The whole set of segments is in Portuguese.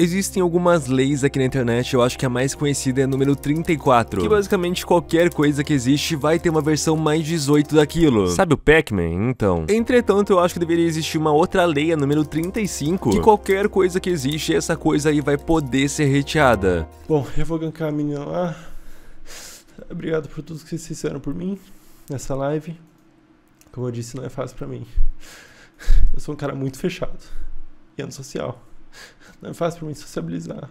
Existem algumas leis aqui na internet, eu acho que a mais conhecida é a número 34, que basicamente qualquer coisa que existe vai ter uma versão mais 18 daquilo. Sabe o Pac-Man, então? Entretanto, eu acho que deveria existir uma outra lei, a número 35, que qualquer coisa que existe, essa coisa aí vai poder ser reteada. Bom, eu vou gankar a menina lá. Obrigado por tudo que vocês fizeram por mim nessa live. Como eu disse, não é fácil para mim. Eu sou um cara muito fechado e antissocial. Não é fácil para mim sociabilizar.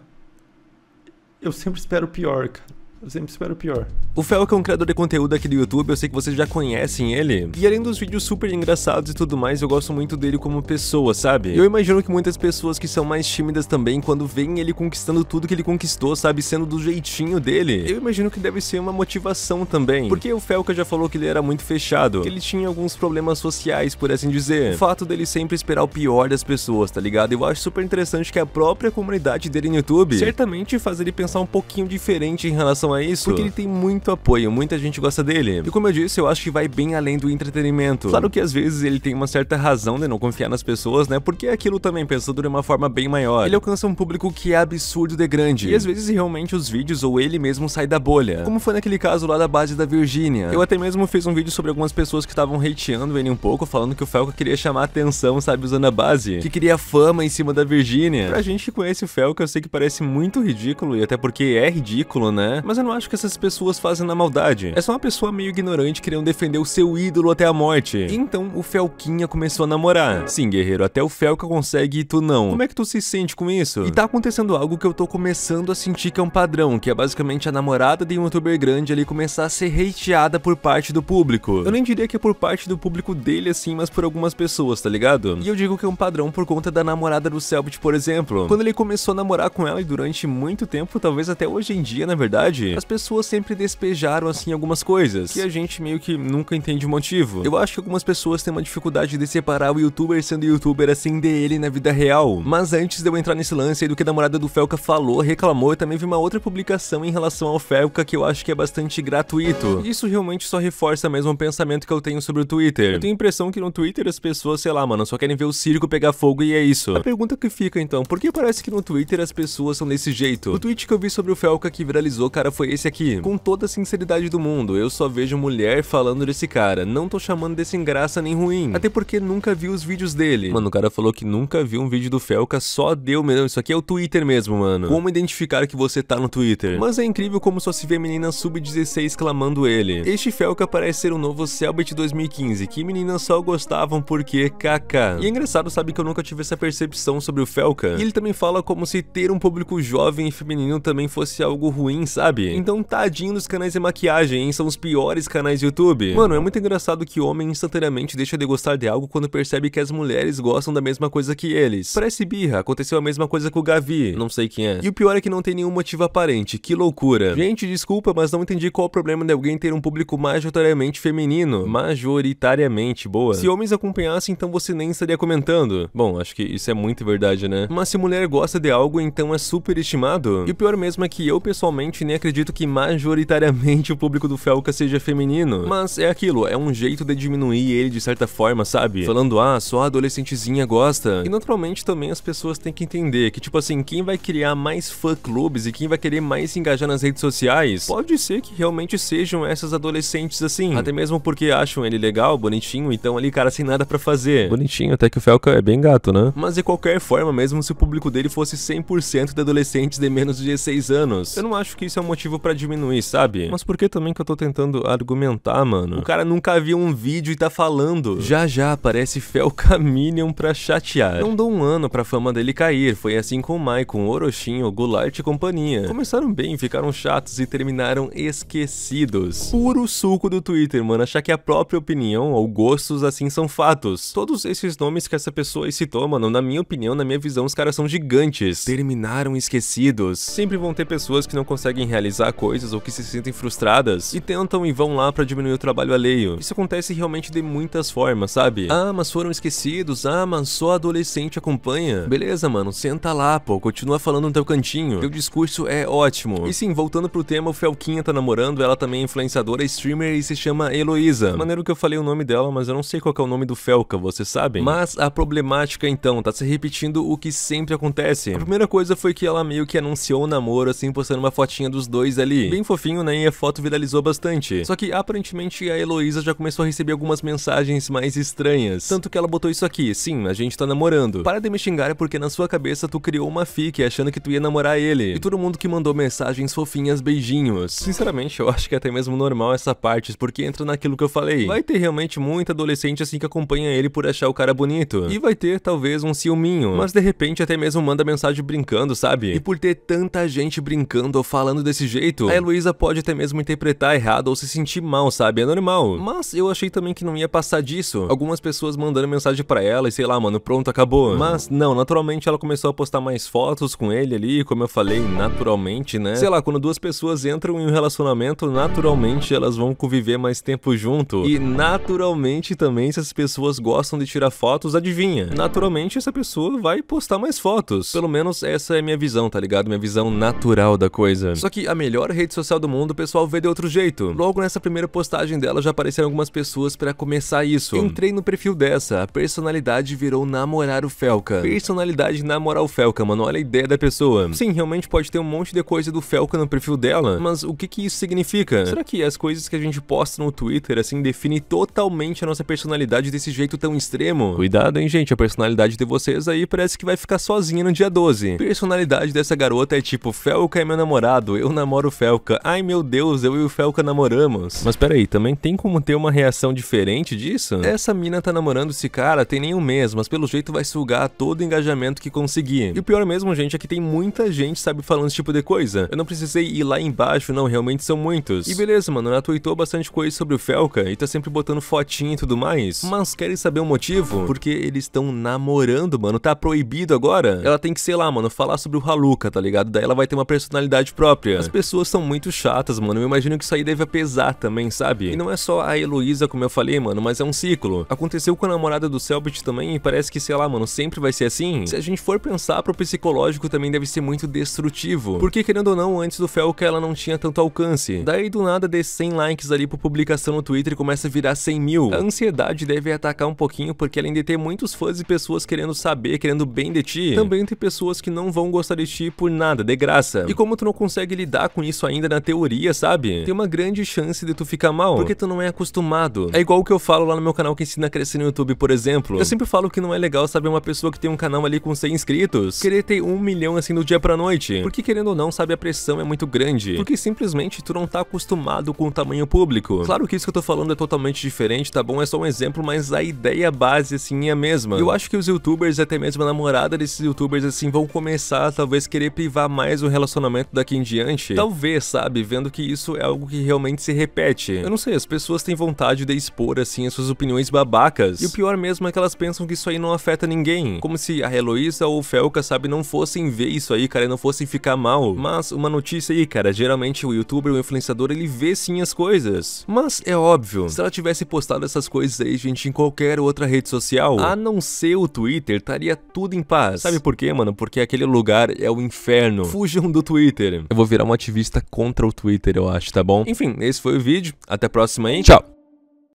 Eu sempre espero o pior, cara. Eu sempre espero o pior. O Felca é um criador de conteúdo aqui do YouTube, eu sei que vocês já conhecem ele. E além dos vídeos super engraçados e tudo mais, eu gosto muito dele como pessoa, sabe? Eu imagino que muitas pessoas que são mais tímidas também, quando veem ele conquistando tudo que ele conquistou, sabe? Sendo do jeitinho dele. Eu imagino que deve ser uma motivação também. Porque o Felca já falou que ele era muito fechado, que ele tinha alguns problemas sociais, por assim dizer. O fato dele sempre esperar o pior das pessoas, tá ligado? Eu acho super interessante que a própria comunidade dele no YouTube certamente faz ele pensar um pouquinho diferente em relação relação a isso? Porque ele tem muito apoio, muita gente gosta dele. E como eu disse, eu acho que vai bem além do entretenimento. Claro que às vezes ele tem uma certa razão de não confiar nas pessoas, né? Porque aquilo também, pensando de uma forma bem maior, ele alcança um público que é absurdo de grande. E às vezes realmente os vídeos ou ele mesmo sai da bolha. Como foi naquele caso lá da base da Virgínia. Eu até mesmo fiz um vídeo sobre algumas pessoas que estavam hateando ele um pouco, falando que o Felca queria chamar atenção, sabe, usando a base. Que queria fama em cima da Virgínia. Pra gente que conhece o Felca, eu sei que parece muito ridículo, e até porque é ridículo, né? Mas mas eu não acho que essas pessoas fazem na maldade. É só uma pessoa meio ignorante querendo defender o seu ídolo até a morte. E então o Felquinha começou a namorar. Sim, guerreiro, até o Felca consegue e tu não. Como é que tu se sente com isso? E tá acontecendo algo que eu tô começando a sentir que é um padrão, que é basicamente a namorada de um youtuber grande ali começar a ser hateada por parte do público. Eu nem diria que é por parte do público dele assim, mas por algumas pessoas, tá ligado? E eu digo que é um padrão por conta da namorada do Selbit, por exemplo. Quando ele começou a namorar com ela e durante muito tempo, talvez até hoje em dia, na verdade, as pessoas sempre despejaram assim algumas coisas, E a gente meio que nunca entende o motivo. Eu acho que algumas pessoas têm uma dificuldade de separar o youtuber sendo youtuber assim de ele na vida real. Mas antes de eu entrar nesse lance aí do que a namorada do Felca falou, reclamou, eu também vi uma outra publicação em relação ao Felca que eu acho que é bastante gratuito. Isso realmente só reforça mesmo o pensamento que eu tenho sobre o Twitter. Eu tenho a impressão que no Twitter as pessoas, sei lá, mano, só querem ver o circo pegar fogo e é isso. A pergunta que fica então, por que parece que no Twitter as pessoas são desse jeito? O tweet que eu vi sobre o Felca que viralizou, cara, foi esse aqui. Com toda a sinceridade do mundo, eu só vejo mulher falando desse cara. Não tô chamando desse engraça nem ruim. Até porque nunca vi os vídeos dele. Mano, o cara falou que nunca viu um vídeo do Felca, só deu mesmo. Isso aqui é o Twitter mesmo, mano. Como identificar que você tá no Twitter? Mas é incrível como só se vê menina sub-16 clamando ele. Este Felca parece ser o novo Selbit 2015, que meninas só gostavam porque KK. E é engraçado, sabe que eu nunca tive essa percepção sobre o Felca. E ele também fala como se ter um público jovem e feminino também fosse algo ruim, sabe? Então tadinho dos canais de maquiagem, hein? São os piores canais do YouTube. Mano, é muito engraçado que homem instantaneamente deixa de gostar de algo quando percebe que as mulheres gostam da mesma coisa que eles. Parece birra, aconteceu a mesma coisa com o Gavi. Não sei quem é. E o pior é que não tem nenhum motivo aparente, que loucura. Gente, desculpa, mas não entendi qual o problema de alguém ter um público majoritariamente feminino. Majoritariamente, boa. Se homens acompanhassem, então você nem estaria comentando. Bom, acho que isso é muito verdade, né? Mas se mulher gosta de algo, então é super estimado. E o pior mesmo é que eu pessoalmente nem acredito acredito que majoritariamente o público do Felca seja feminino. Mas é aquilo, é um jeito de diminuir ele de certa forma, sabe? Falando, ah, só a adolescentezinha gosta. E naturalmente também as pessoas têm que entender que, tipo assim, quem vai criar mais fã-clubes e quem vai querer mais se engajar nas redes sociais, pode ser que realmente sejam essas adolescentes assim. Até mesmo porque acham ele legal, bonitinho, então ali, cara, sem nada para fazer. Bonitinho, até que o Felca é bem gato, né? Mas de qualquer forma, mesmo se o público dele fosse 100% de adolescentes de menos de 16 anos, eu não acho que isso é um motivo motivo para diminuir, sabe? Mas por que também que eu tô tentando argumentar, mano? O cara nunca viu um vídeo e tá falando. Já já aparece Fel Caminion pra chatear. Não dou um ano pra fama dele cair, foi assim com Mai, com Orochinho, Goulart e companhia. Começaram bem, ficaram chatos e terminaram esquecidos. Puro suco do Twitter, mano, achar que a própria opinião ou gostos assim são fatos. Todos esses nomes que essa pessoa citou, mano, na minha opinião, na minha visão, os caras são gigantes. Terminaram esquecidos. Sempre vão ter pessoas que não conseguem realizar realizar coisas ou que se sentem frustradas e tentam e vão lá para diminuir o trabalho alheio. Isso acontece realmente de muitas formas, sabe? Ah, mas foram esquecidos, ah, mas só adolescente acompanha. Beleza, mano, senta lá, pô, continua falando no teu cantinho. Teu discurso é ótimo. E sim, voltando pro tema, o Felquinha tá namorando, ela também é influenciadora, streamer e se chama Heloísa. Maneiro que eu falei o nome dela, mas eu não sei qual é o nome do Felca, vocês sabem? Mas a problemática então, tá se repetindo o que sempre acontece. A primeira coisa foi que ela meio que anunciou o namoro, assim, postando uma fotinha dos dois ali. Bem fofinho, né? E a foto viralizou bastante. Só que aparentemente a Heloísa já começou a receber algumas mensagens mais estranhas. Tanto que ela botou isso aqui: sim, a gente tá namorando. Para de me xingar é porque na sua cabeça tu criou uma fic achando que tu ia namorar ele. E todo mundo que mandou mensagens fofinhas, beijinhos. Sinceramente, eu acho que é até mesmo normal essa parte, porque entra naquilo que eu falei. Vai ter realmente muita adolescente assim que acompanha ele por achar o cara bonito. E vai ter talvez um ciúminho. Mas de repente até mesmo manda mensagem brincando, sabe? E por ter tanta gente brincando ou falando desse jeito, a Heloísa pode até mesmo interpretar errado ou se sentir mal, sabe? É normal. Mas eu achei também que não ia passar disso. Algumas pessoas mandando mensagem para ela e sei lá, mano, pronto, acabou. Mas não, naturalmente ela começou a postar mais fotos com ele ali, como eu falei, naturalmente, né? Sei lá, quando duas pessoas entram em um relacionamento, naturalmente elas vão conviver mais tempo junto. E naturalmente também, se as pessoas gostam de tirar fotos, adivinha? Naturalmente essa pessoa vai postar mais fotos. Pelo menos essa é a minha visão, tá ligado? Minha visão natural da coisa. Só que a melhor rede social do mundo, o pessoal vê de outro jeito. Logo nessa primeira postagem dela já apareceram algumas pessoas para começar isso. Entrei no perfil dessa, a personalidade virou namorar o Felca. Personalidade namorar o Felca, mano, olha a ideia da pessoa. Sim, realmente pode ter um monte de coisa do Felca no perfil dela, mas o que que isso significa? Será que as coisas que a gente posta no Twitter, assim, define totalmente a nossa personalidade desse jeito tão extremo? Cuidado, hein, gente, a personalidade de vocês aí parece que vai ficar sozinha no dia 12. Personalidade dessa garota é tipo, Felca é meu namorado, eu namoro namora o Felca. Ai meu Deus, eu e o Felca namoramos. Mas peraí, também tem como ter uma reação diferente disso? Essa mina tá namorando esse cara tem nem um mês, mas pelo jeito vai sugar todo o engajamento que conseguir. E o pior mesmo, gente, é que tem muita gente, sabe, falando esse tipo de coisa. Eu não precisei ir lá embaixo, não, realmente são muitos. E beleza, mano, ela tweetou bastante coisa sobre o Felca e tá sempre botando fotinha e tudo mais. Mas querem saber o motivo? Porque eles estão namorando, mano, tá proibido agora. Ela tem que, sei lá, mano, falar sobre o Haluca, tá ligado? Daí ela vai ter uma personalidade própria. Mas pessoas são muito chatas, mano. Eu imagino que isso aí deve pesar também, sabe? E não é só a Heloísa, como eu falei, mano, mas é um ciclo. Aconteceu com a namorada do Selbit também e parece que, sei lá, mano, sempre vai ser assim. Se a gente for pensar pro psicológico também deve ser muito destrutivo. Porque, querendo ou não, antes do Felca ela não tinha tanto alcance. Daí do nada de 100 likes ali por publicação no Twitter e começa a virar 100 mil. A ansiedade deve atacar um pouquinho porque além de ter muitos fãs e pessoas querendo saber, querendo bem de ti, também tem pessoas que não vão gostar de ti por nada, de graça. E como tu não consegue lidar com isso ainda na teoria, sabe? Tem uma grande chance de tu ficar mal, porque tu não é acostumado. É igual o que eu falo lá no meu canal que ensina a crescer no YouTube, por exemplo. Eu sempre falo que não é legal saber uma pessoa que tem um canal ali com 100 inscritos, querer ter um milhão assim do dia pra noite. Porque querendo ou não, sabe, a pressão é muito grande. Porque simplesmente tu não tá acostumado com o tamanho público. Claro que isso que eu tô falando é totalmente diferente, tá bom? É só um exemplo, mas a ideia base assim é a mesma. Eu acho que os youtubers, até mesmo a namorada desses youtubers assim, vão começar a talvez querer privar mais o relacionamento daqui em diante talvez, sabe? Vendo que isso é algo que realmente se repete. Eu não sei, as pessoas têm vontade de expor, assim, as suas opiniões babacas. E o pior mesmo é que elas pensam que isso aí não afeta ninguém. Como se a Heloísa ou o Felca, sabe, não fossem ver isso aí, cara, e não fossem ficar mal. Mas uma notícia aí, cara, geralmente o youtuber, o influenciador, ele vê sim as coisas. Mas é óbvio, se ela tivesse postado essas coisas aí, gente, em qualquer outra rede social, a não ser o Twitter, estaria tudo em paz. Sabe por quê, mano? Porque aquele lugar é o inferno. Fujam do Twitter. Eu vou virar uma ativista contra o Twitter, eu acho, tá bom? Enfim, esse foi o vídeo. Até a próxima aí tchau!